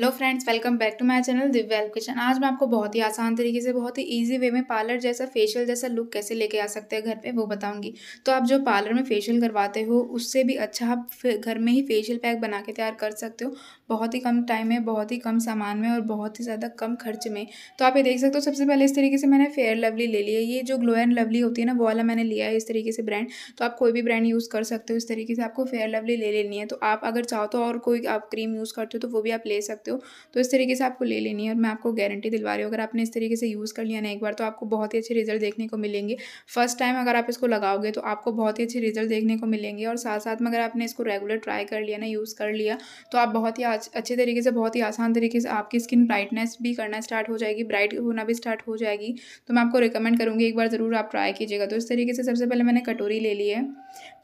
hello friends welcome back to my channel दिव्याल kitchen आज मैं आपको बहुत ही आसान तरीके से बहुत ही इजी वे में पार्लर जैसा फेशियल जैसा लुक कैसे लेके आ सकते हैं घर पे वो बताऊंगी तो आप जो पार्लर में फेशियल करवाते हो उससे भी अच्छा आप घर में ही फेशियल पैक बना के तैयार कर सकते हो बहुत ही कम टाइम में बहुत ही कम सामान में और बहुत ही ज़्यादा कम खर्च में तो आप ये देख सकते हो सबसे पहले इस तरीके से मैंने फेयर लवली ले लिया ये जो ग्लो एंड लवली होती है ना वो वाला मैंने लिया है इस तरीके से ब्रांड तो आप कोई भी ब्रांड यूज़ कर सकते हो इस तरीके से आपको फेयर लवली ले लेनी है तो आप अगर चाहो तो और कोई आप क्रीम यूज़ करते हो तो वो भी आप ले सकते हो सकते हो तो इस तरीके से आपको ले लेनी है और मैं आपको गारंटी दिलवा रही हूँ अगर आपने इस तरीके से यूज़ कर लिया ना एक बार तो आपको बहुत ही अच्छे रिजल्ट देखने को मिलेंगे फर्स्ट टाइम अगर आप इसको लगाओगे तो आपको बहुत ही अच्छे रिजल्ट देखने को मिलेंगे और साथ साथ में अगर आपने इसको रेगुलर ट्राई कर लिया ना यूज़ कर लिया तो आप बहुत ही अच्छे तरीके से बहुत ही आसान तरीके से आपकी स्किन ब्राइटनेस भी करना स्टार्ट हो जाएगी ब्राइट होना भी स्टार्ट हो जाएगी तो मैं आपको रिकमेंड करूँगी एक बार ज़रूर आप ट्राई कीजिएगा तो इस तरीके से सबसे पहले मैंने कटोरी ले ली है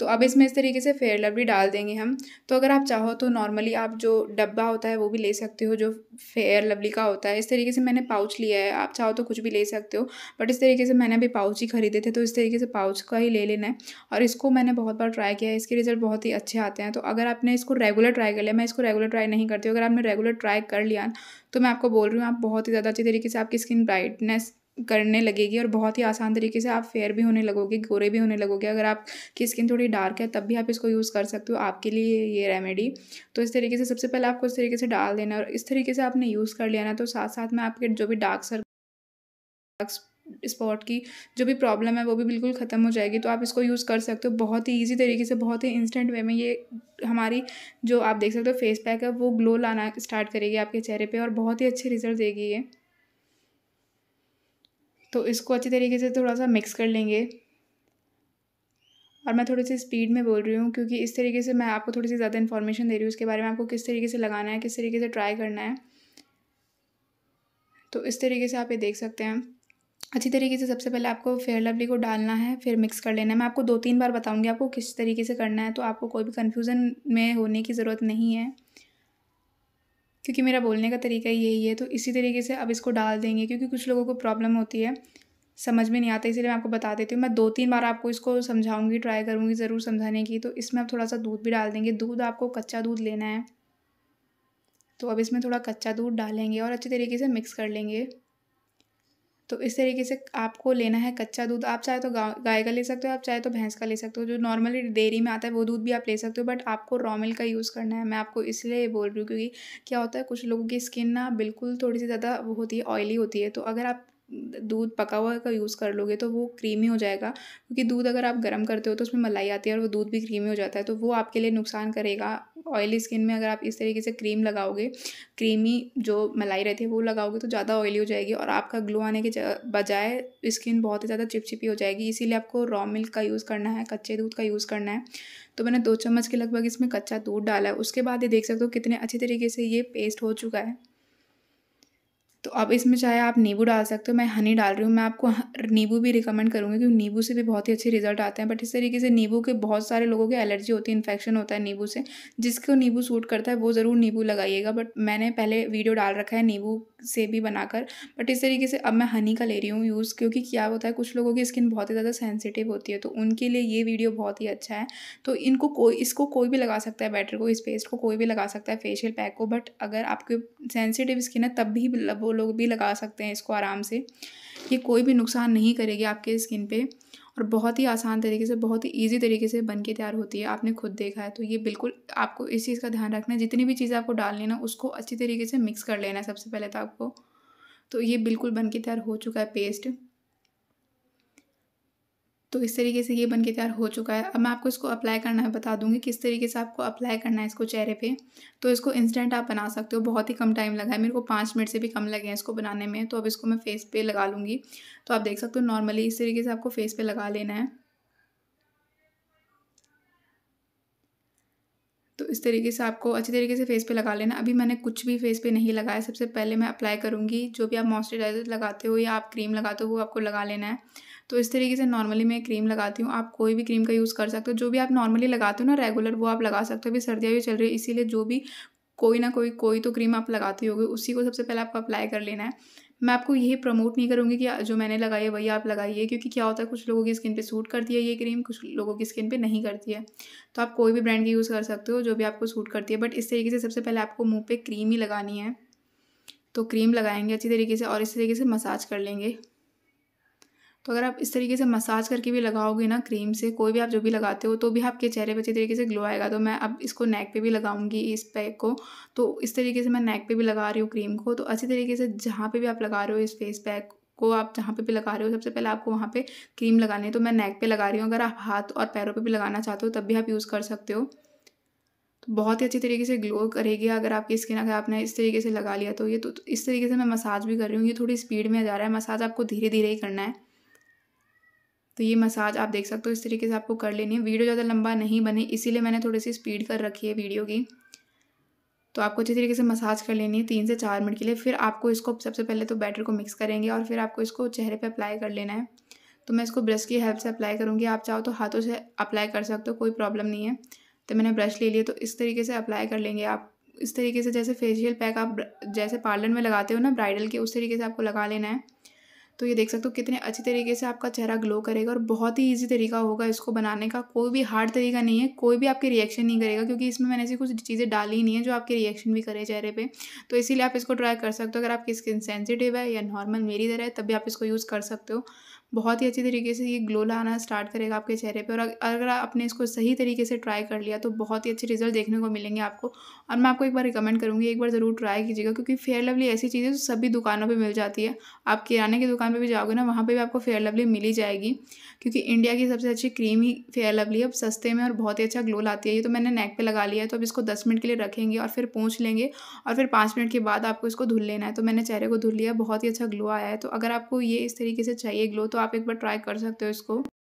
तो अब इसमें इस तरीके से फेयर लवली डाल देंगे हम तो अगर आप चाहो तो नॉर्मली आप जो डब्बा होता है वो भी ले सकते सकते हो जो फेयर लवली का होता है इस तरीके से मैंने पाउच लिया है आप चाहो तो कुछ भी ले सकते हो बट इस तरीके से मैंने अभी पाउच ही खरीदे थे तो इस तरीके से पाउच का ही ले लेना है और इसको मैंने बहुत बार ट्राई किया है इसके रिजल्ट बहुत ही अच्छे आते हैं तो अगर आपने इसको रेगुलर ट्राई कर लिया मैं इसको रेगुलर ट्राई नहीं करती हूँ अगर आपने रेगुलर ट्राई कर लिया तो मैं आपको बोल रही हूँ आप बहुत ही ज़्यादा अच्छी तरीके से आपकी स्किन ब्राइटनेस करने लगेगी और बहुत ही आसान तरीके से आप फेयर भी होने लगोगे गोरे भी होने लगोगे अगर आपकी स्किन थोड़ी डार्क है तब भी आप इसको यूज़ कर सकते हो आपके लिए ये रेमेडी तो इस तरीके से सबसे पहले आपको इस तरीके से डाल देना और इस तरीके से आपने यूज़ कर लेना तो साथ साथ में आपके जो भी डार्क सर डार्क स्पॉट की जो भी प्रॉब्लम है वो भी बिल्कुल ख़त्म हो जाएगी तो आप इसको यूज़ कर सकते हो बहुत ही ईजी तरीके से बहुत ही इंस्टेंट वे में ये हमारी जो आप देख सकते हो फेस पैक है वो ग्लो लाना स्टार्ट करेगी आपके चेहरे पे और बहुत ही अच्छे रिजल्ट देगी ये तो इसको अच्छी तरीके से थोड़ा सा मिक्स कर लेंगे और मैं थोड़ी सी स्पीड में बोल रही हूँ क्योंकि इस तरीके से मैं आपको थोड़ी सी ज़्यादा इन्फॉर्मेशन दे रही हूँ उसके बारे में आपको किस तरीके से लगाना है किस तरीके से ट्राई करना है तो इस तरीके से आप ये देख सकते हैं अच्छी तरीके से सबसे पहले आपको फेयर लवली को डालना है फिर मिक्स कर लेना है मैं आपको दो तीन बार बताऊँगी आपको किस तरीके से करना है तो आपको कोई भी कन्फ्यूज़न में होने की ज़रूरत नहीं है क्योंकि मेरा बोलने का तरीका यही है तो इसी तरीके से अब इसको डाल देंगे क्योंकि कुछ लोगों को प्रॉब्लम होती है समझ में नहीं आता इसलिए मैं आपको बता देती हूँ मैं दो तीन बार आपको इसको समझाऊंगी ट्राई करूँगी ज़रूर समझाने की तो इसमें आप थोड़ा सा दूध भी डाल देंगे दूध आपको कच्चा दूध लेना है तो अब इसमें थोड़ा कच्चा दूध डालेंगे और अच्छे तरीके से मिक्स कर लेंगे तो इस तरीके से आपको लेना है कच्चा दूध आप चाहे तो गा, गाय का ले सकते हो आप चाहे तो भैंस का ले सकते हो जो नॉर्मली डेयरी में आता है वो दूध भी आप ले सकते हो बट आपको रॉ मिल्क का यूज़ करना है मैं आपको इसलिए बोल रही हूँ क्योंकि क्या होता है कुछ लोगों की स्किन ना बिल्कुल थोड़ी सी ज़्यादा वो होती है ऑयली होती है तो अगर आप दूध पका हुआ का यूज़ कर लोगे तो वो क्रीमी हो जाएगा क्योंकि दूध अगर आप गर्म करते हो तो उसमें मलाई आती है और वो दूध भी क्रीमी हो जाता है तो वो आपके लिए नुकसान करेगा ऑयली स्किन में अगर आप इस तरीके से क्रीम लगाओगे क्रीमी जो मलाई रहती है वो लगाओगे तो ज़्यादा ऑयली हो जाएगी और आपका ग्लो आने के बजाय स्किन बहुत ही ज़्यादा चिपचिपी हो जाएगी इसीलिए आपको रॉ मिल्क का यूज़ करना है कच्चे दूध का यूज़ करना है तो मैंने दो चम्मच के लगभग इसमें कच्चा दूध डाला है उसके बाद ये देख सकते हो कितने अच्छे तरीके से ये पेस्ट हो चुका है तो अब इसमें चाहे आप नींबू डाल सकते हो मैं हनी डाल रही हूँ मैं आपको नींबू भी रिकमेंड करूँगी क्योंकि नींबू से भी बहुत ही अच्छे रिजल्ट आते हैं बट इस तरीके से नींबू के बहुत सारे लोगों के एलर्जी होती है इन्फेक्शन होता है नींबू से जिसको नींबू सूट करता है वो ज़रूर नींबू लगाइएगा बट मैंने पहले वीडियो डाल रखा है नींबू से भी बनाकर बट इस तरीके से अब मैं हनी का ले रही हूँ यूज़ क्योंकि क्या होता है कुछ लोगों की स्किन बहुत ही ज़्यादा सेंसिटिव होती है तो उनके लिए ये वीडियो बहुत ही अच्छा है तो इनको कोई इसको कोई भी लगा सकता है बैटर को इस पेस्ट को कोई भी लगा सकता है फेशियल पैक को बट अगर आपके सेंसिटिव स्किन है तब भी वो लोग भी लगा सकते हैं इसको आराम से ये कोई भी नुकसान नहीं करेगी आपके स्किन पे और बहुत ही आसान तरीके से बहुत ही ईजी तरीके से बन के तैयार होती है आपने खुद देखा है तो ये बिल्कुल आपको इस चीज़ का ध्यान रखना है जितनी भी चीज़ें आपको डालनी है ना उसको अच्छी तरीके से मिक्स कर लेना है सबसे पहले तो आपको तो ये बिल्कुल बन के तैयार हो चुका है पेस्ट तो इस तरीके से ये बन के तैयार हो चुका है अब मैं आपको इसको अप्लाई करना है बता दूंगी किस तरीके से आपको अप्लाई करना है इसको चेहरे पे तो इसको इंस्टेंट आप बना सकते हो बहुत ही कम टाइम लगा है मेरे को पाँच मिनट से भी कम लगे हैं इसको बनाने में तो अब इसको मैं फेस पे लगा लूँगी तो आप देख सकते हो नॉर्मली इस तरीके से आपको फेस पे लगा लेना है तो इस तरीके से आपको अच्छे तरीके से फेस पे लगा लेना अभी मैंने कुछ भी फेस पे नहीं लगाया सबसे पहले मैं अप्लाई करूँगी जो भी आप मॉइस्चराइज़र लगाते हो या आप क्रीम लगाते हो वो आपको लगा लेना है तो इस तरीके से नॉर्मली मैं क्रीम लगाती हूँ आप कोई भी क्रीम का यूज़ कर सकते हो जो भी आप नॉर्मली लगाते हो ना रेगुलर वो आप लगा सकते हो अभी सर्दियाँ भी चल रही है इसीलिए जो भी कोई ना कोई कोई तो क्रीम आप लगाते होगी उसी को सबसे पहले आपको अप्लाई कर लेना है मैं आपको यही प्रमोट नहीं करूँगी कि जो मैंने लगाई है वही आप लगाइए क्योंकि क्या होता है कुछ लोगों की स्किन पे सूट करती है ये क्रीम कुछ लोगों की स्किन पे नहीं करती है तो आप कोई भी ब्रांड की यूज़ कर सकते हो जो भी आपको सूट करती है बट इस तरीके से सबसे पहले आपको मुँह पर क्रीम ही लगानी है तो क्रीम लगाएंगे अच्छी तरीके से और इस तरीके से मसाज कर लेंगे तो अगर आप इस तरीके से मसाज करके भी लगाओगे ना क्रीम से कोई भी आप जो भी लगाते हो तो भी आपके चेहरे पर अच्छी तरीके से ग्लो आएगा तो मैं अब इसको नेक पे भी लगाऊंगी इस पैक को तो इस तरीके से मैं नेक पे भी लगा रही हूँ क्रीम को तो अच्छी तरीके से जहाँ पे भी आप लगा रहे हो इस फेस पैक को आप जहाँ पे भी लगा रहे हो सबसे पहले आपको वहाँ पे क्रीम लगानी है तो मैं नेक पे लगा रही हूँ अगर आप हाथ और पैरों पे भी लगाना चाहते हो तब भी आप यूज़ कर सकते हो तो बहुत ही अच्छी तरीके से ग्लो करेगी अगर आपकी स्किन अगर आपने इस तरीके से लगा लिया तो ये तो, तो इस तरीके से मैं मसाज भी कर रही हूँ ये थोड़ी स्पीड में जा रहा है मसाज आपको धीरे धीरे ही करना है तो ये मसाज आप देख सकते हो इस तरीके से आपको कर लेनी है वीडियो ज़्यादा लंबा नहीं बने इसीलिए मैंने थोड़ी सी स्पीड कर रखी है वीडियो की तो आपको अच्छी तरीके से मसाज कर लेनी है तीन से चार मिनट के लिए फिर आपको इसको सबसे पहले तो बैटर को मिक्स करेंगे और फिर आपको इसको चेहरे पर अप्लाई कर लेना है तो मैं इसको ब्रश की हेल्प से अप्लाई करूँगी आप चाहो तो हाथों से अप्लाई कर सकते हो कोई प्रॉब्लम नहीं है तो मैंने ब्रश ले लिया तो इस तरीके से अप्लाई कर लेंगे आप इस तरीके से जैसे फेशियल पैक आप जैसे पार्लर में लगाते हो ना ब्राइडल के उस तरीके से आपको लगा लेना है तो ये देख सकते हो कितने अच्छी तरीके से आपका चेहरा ग्लो करेगा और बहुत ही ईजी तरीका होगा इसको बनाने का कोई भी हार्ड तरीका नहीं है कोई भी आपके रिएक्शन नहीं करेगा क्योंकि इसमें मैंने ऐसी कुछ चीज़ें डाली नहीं है जो आपके रिएक्शन भी करे चेहरे पर तो इसीलिए आप इसको ट्राई कर सकते हो अगर आपकी स्किन सेंसिटिव है या नॉर्मल मेरी तरह है तब भी आप इसको यूज़ कर सकते हो बहुत ही अच्छी तरीके से ये ग्लो लाना स्टार्ट करेगा आपके चेहरे पर और अगर आपने इसको सही तरीके से ट्राई कर लिया तो बहुत ही अच्छे रिजल्ट देखने को मिलेंगे आपको और मैं आपको एक बार रिकमेंड करूँगी एक बार ज़रूर ट्राई कीजिएगा क्योंकि फेयर लवली ऐसी चीज़ है जो सभी दुकानों पर मिल जाती है आप किराने की दुकान पर भी जाओगे ना वहाँ पर भी आपको फेयर लवली मिली जाएगी क्योंकि इंडिया की सबसे अच्छी क्रीम ही फेयर लवली अब सस्ते में और बहुत ही अच्छा ग्लो लाती है ये तो मैंने नेक पर लगा लिया है तो अब इसको दस मिनट के लिए रखेंगे और फिर पूछ लेंगे और फिर पाँच मिनट के बाद आपको इसको धुल लेना है तो मैंने चेहरे को धुल लिया बहुत ही अच्छा ग्लो आया है तो अगर आपको ये इस तरीके से चाहिए ग्लो तो तो आप एक बार ट्राई कर सकते हो इसको